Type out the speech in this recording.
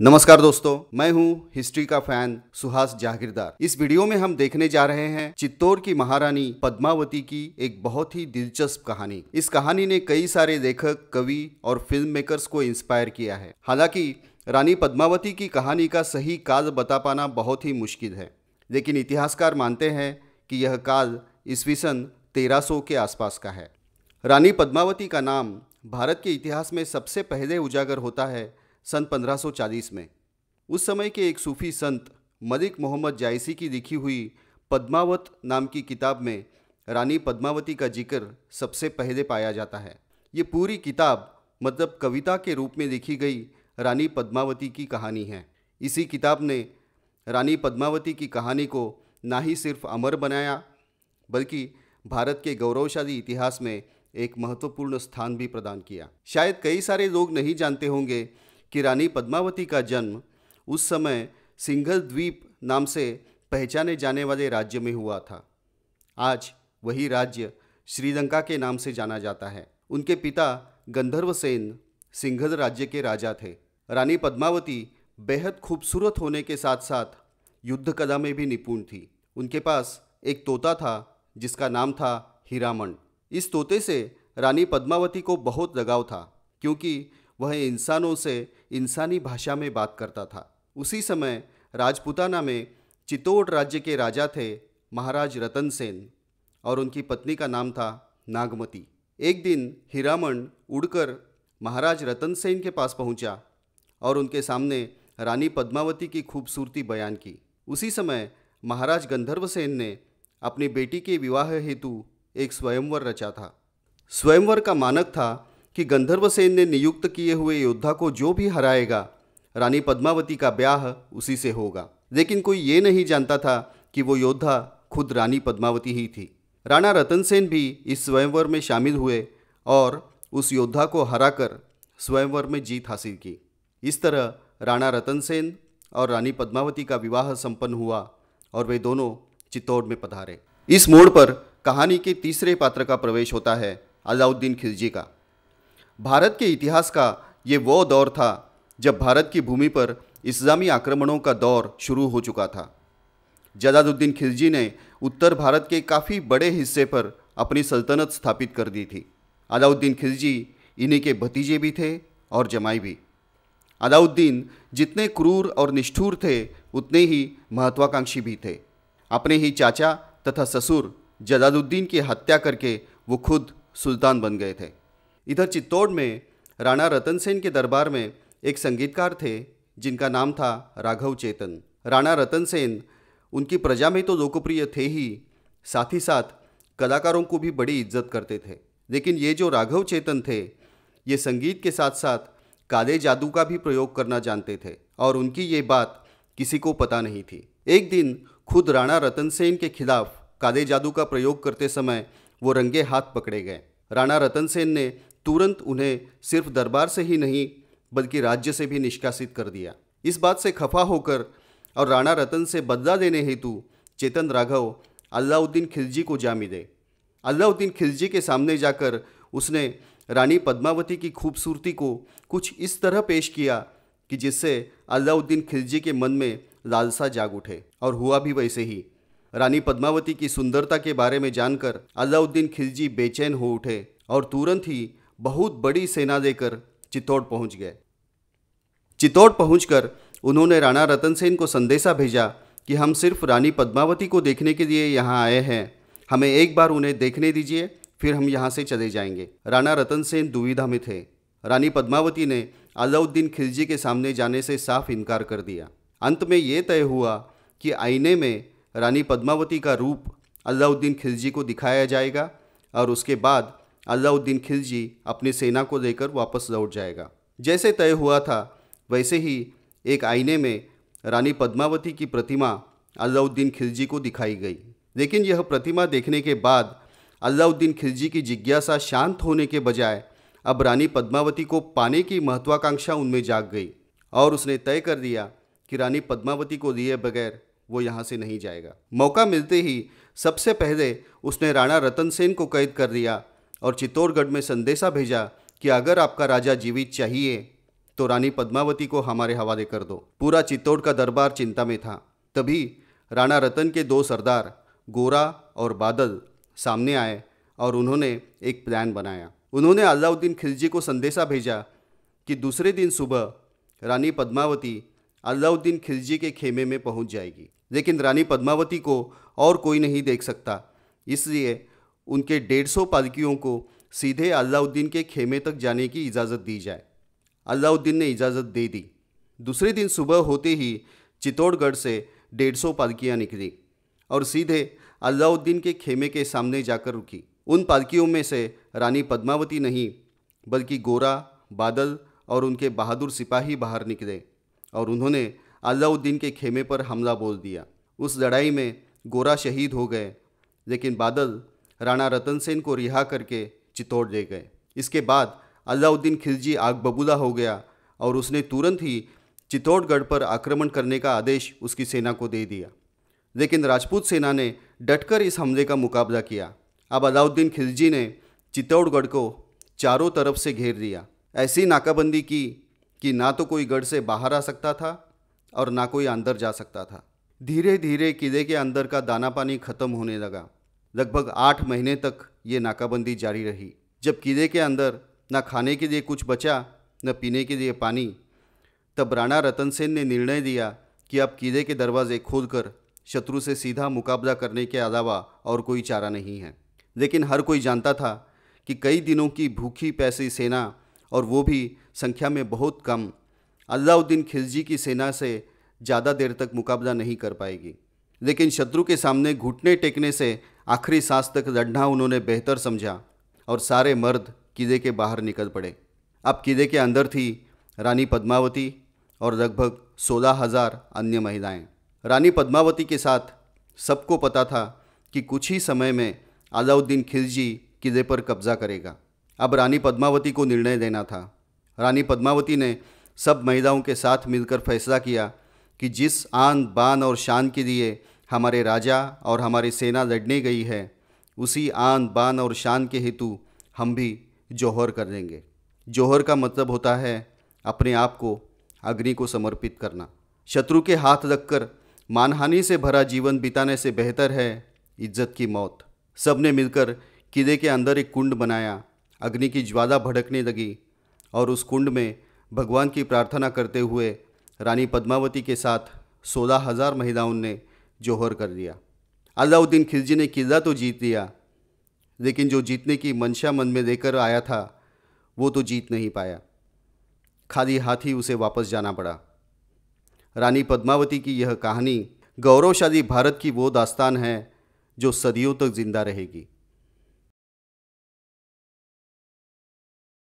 नमस्कार दोस्तों मैं हूं हिस्ट्री का फैन सुहास जागीरदार इस वीडियो में हम देखने जा रहे हैं चित्तौड़ की महारानी पद्मावती की एक बहुत ही दिलचस्प कहानी इस कहानी ने कई सारे लेखक कवि और फिल्म मेकर्स को इंस्पायर किया है हालांकि रानी पद्मावती की कहानी का सही काल बता पाना बहुत ही मुश्किल है लेकिन इतिहासकार मानते हैं कि यह काल ईस्वी सन तेरह के आसपास का है रानी पद्मावती का नाम भारत के इतिहास में सबसे पहले उजागर होता है सन 1540 में उस समय के एक सूफ़ी संत मलिक मोहम्मद जायसी की लिखी हुई पद्मावत नाम की किताब में रानी पद्मावती का जिक्र सबसे पहले पाया जाता है ये पूरी किताब मतलब कविता के रूप में लिखी गई रानी पद्मावती की कहानी है इसी किताब ने रानी पद्मावती की कहानी को ना ही सिर्फ अमर बनाया बल्कि भारत के गौरवशाली इतिहास में एक महत्वपूर्ण स्थान भी प्रदान किया शायद कई सारे लोग नहीं जानते होंगे कि रानी पद्मावती का जन्म उस समय सिंघल द्वीप नाम से पहचाने जाने वाले राज्य में हुआ था आज वही राज्य श्रीलंका के नाम से जाना जाता है उनके पिता गंधर्व सेन सिंघल राज्य के राजा थे रानी पद्मावती बेहद खूबसूरत होने के साथ साथ युद्ध कला में भी निपुण थी उनके पास एक तोता था जिसका नाम था हीरामन इस तोते से रानी पद्मावती को बहुत लगाव था क्योंकि वह इंसानों से इंसानी भाषा में बात करता था उसी समय राजपुताना में चित्तौड़ राज्य के राजा थे महाराज रतन सेन और उनकी पत्नी का नाम था नागमती एक दिन हीरामन उड़कर महाराज रतन सेन के पास पहुंचा और उनके सामने रानी पद्मावती की खूबसूरती बयान की उसी समय महाराज गंधर्व सेन ने अपनी बेटी के विवाह हेतु एक स्वयंवर रचा था स्वयंवर का मानक था कि गंधर्व सेन ने नियुक्त किए हुए योद्धा को जो भी हराएगा रानी पद्मावती का ब्याह उसी से होगा लेकिन कोई ये नहीं जानता था कि वो योद्धा खुद रानी पद्मावती ही थी राणा रतन सेन भी इस स्वयंवर में शामिल हुए और उस योद्धा को हराकर स्वयंवर में जीत हासिल की इस तरह राणा रतन सेन और रानी पद्मावती का विवाह संपन्न हुआ और वे दोनों चित्तौड़ में पधारे इस मोड़ पर कहानी के तीसरे पात्र का प्रवेश होता है अलाउद्दीन खिलजी का भारत के इतिहास का ये वो दौर था जब भारत की भूमि पर इस्लामी आक्रमणों का दौर शुरू हो चुका था जदादुद्दीन खिलजी ने उत्तर भारत के काफ़ी बड़े हिस्से पर अपनी सल्तनत स्थापित कर दी थी अलाउद्दीन खिलजी इन्हीं के भतीजे भी थे और जमाई भी अलाउद्दीन जितने क्रूर और निष्ठुर थे उतने ही महत्वाकांक्षी भी थे अपने ही चाचा तथा ससुर जदादुद्दीन की हत्या करके वो खुद सुल्तान बन गए थे इधर चित्तौड़ में राणा रतन सेन के दरबार में एक संगीतकार थे जिनका नाम था राघव चेतन राणा रतन सेन उनकी प्रजा में तो लोकप्रिय थे ही साथ ही साथ कलाकारों को भी बड़ी इज्जत करते थे लेकिन ये जो राघव चेतन थे ये संगीत के साथ साथ काले जादू का भी प्रयोग करना जानते थे और उनकी ये बात किसी को पता नहीं थी एक दिन खुद राणा रतन सेन के खिलाफ काले जादू का प्रयोग करते समय वो रंगे हाथ पकड़े गए राणा रतन सेन ने तुरंत उन्हें सिर्फ दरबार से ही नहीं बल्कि राज्य से भी निष्कासित कर दिया इस बात से खफा होकर और राणा रतन से बदला देने हेतु चेतन राघव अलाउद्दीन खिलजी को जा मिले अलाउद्दीन खिलजी के सामने जाकर उसने रानी पद्मावती की खूबसूरती को कुछ इस तरह पेश किया कि जिससे अलाउद्दीन खिलजी के मन में लालसा जाग उठे और हुआ भी वैसे ही रानी पद्मावती की सुंदरता के बारे में जानकर अलाउद्दीन खिलजी बेचैन हो उठे और तुरंत ही बहुत बड़ी सेना देकर चित्तौड़ पहुंच गए चित्तौड़ पहुंचकर उन्होंने राणा रतन सेन को संदेशा भेजा कि हम सिर्फ रानी पद्मावती को देखने के लिए यहाँ आए हैं हमें एक बार उन्हें देखने दीजिए फिर हम यहाँ से चले जाएंगे राणा रतन सेन दुविधा में थे रानी पद्मावती ने अलाउद्दीन खिलजी के सामने जाने से साफ इनकार कर दिया अंत में ये तय हुआ कि आईने में रानी पद्मावती का रूप अलाउद्दीन खिलजी को दिखाया जाएगा और उसके बाद अलाउद्दीन खिलजी अपनी सेना को लेकर वापस लौट जाएगा जैसे तय हुआ था वैसे ही एक आईने में रानी पद्मावती की प्रतिमा अलाउद्दीन खिलजी को दिखाई गई लेकिन यह प्रतिमा देखने के बाद अलाउद्दीन खिलजी की जिज्ञासा शांत होने के बजाय अब रानी पद्मावती को पाने की महत्वाकांक्षा उनमें जाग गई और उसने तय कर दिया कि रानी पद्मावती को लिए बगैर वो यहाँ से नहीं जाएगा मौका मिलते ही सबसे पहले उसने राणा रतन सेन को कैद कर दिया और चित्तौड़गढ़ में संदेशा भेजा कि अगर आपका राजा जीवित चाहिए तो रानी पद्मावती को हमारे हवाले कर दो पूरा चित्तौड़ का दरबार चिंता में था तभी राणा रतन के दो सरदार गोरा और बादल सामने आए और उन्होंने एक प्लान बनाया उन्होंने अलाउद्दीन खिलजी को संदेशा भेजा कि दूसरे दिन सुबह रानी पद्मावती अलाउद्दीन खिलजी के खेमे में पहुंच जाएगी लेकिन रानी पद्मावती को और कोई नहीं देख सकता इसलिए उनके डेढ़ सौ पालकियों को सीधे अलाउद्दीन के खेमे तक जाने की इजाज़त दी जाए अलाउद्दीन ने इजाज़त दे दी दूसरे दिन सुबह होते ही चित्तौड़गढ़ से डेढ़ सौ पालकियाँ निकली और सीधे अलाउद्दीन के खेमे के सामने जाकर रुकी उन पालकियों में से रानी पद्मावती नहीं बल्कि गोरा बादल और उनके बहादुर सिपाही बाहर निकले और उन्होंने अलाउद्दीन के खेमे पर हमला बोल दिया उस लड़ाई में गोरा शहीद हो गए लेकिन बादल राणा रतन सेन को रिहा करके चित्तौड़ ले गए इसके बाद अलाउद्दीन खिलजी आग बबूला हो गया और उसने तुरंत ही चित्तौड़गढ़ पर आक्रमण करने का आदेश उसकी सेना को दे दिया लेकिन राजपूत सेना ने डटकर इस हमले का मुकाबला किया अब अलाउद्दीन खिलजी ने चित्तौड़गढ़ को चारों तरफ से घेर दिया ऐसी नाकाबंदी की कि ना तो कोई गढ़ से बाहर आ सकता था और ना कोई अंदर जा सकता था धीरे धीरे किले के अंदर का दाना पानी खत्म होने लगा लगभग आठ महीने तक ये नाकाबंदी जारी रही जब किले के अंदर न खाने के लिए कुछ बचा न पीने के लिए पानी तब राणा रतन सेन ने निर्णय दिया कि अब किले के दरवाजे खोलकर शत्रु से सीधा मुकाबला करने के अलावा और कोई चारा नहीं है लेकिन हर कोई जानता था कि कई दिनों की भूखी पैसी सेना और वो भी संख्या में बहुत कम अलाउद्दीन खिलजी की सेना से ज़्यादा देर तक मुकाबला नहीं कर पाएगी लेकिन शत्रु के सामने घुटने टेकने से आखिरी सांस तक लड़ना उन्होंने बेहतर समझा और सारे मर्द किले के बाहर निकल पड़े अब किले के अंदर थी रानी पद्मावती और लगभग सोलह हजार अन्य महिलाएं। रानी पद्मावती के साथ सबको पता था कि कुछ ही समय में अलाउद्दीन खिलजी किले पर कब्जा करेगा अब रानी पद्मावती को निर्णय देना था रानी पद्मावती ने सब महिलाओं के साथ मिलकर फैसला किया कि जिस आन बान और शान के लिए हमारे राजा और हमारी सेना लड़ने गई है उसी आन बान और शान के हेतु हम भी जौहर कर देंगे जौहर का मतलब होता है अपने आप को अग्नि को समर्पित करना शत्रु के हाथ लगकर मानहानि से भरा जीवन बिताने से बेहतर है इज्जत की मौत सब ने मिलकर किले के अंदर एक कुंड बनाया अग्नि की ज्वाला भड़कने लगी और उस कुंड में भगवान की प्रार्थना करते हुए रानी पद्मावती के साथ सोलह हजार महिलाओं ने जौहर कर दिया अलाउद्दीन खिलजी ने किला तो जीत लिया लेकिन जो जीतने की मंशा मन में लेकर आया था वो तो जीत नहीं पाया खाली हाथ ही उसे वापस जाना पड़ा रानी पद्मावती की यह कहानी गौरवशाली भारत की वो दास्तान है जो सदियों तक जिंदा रहेगी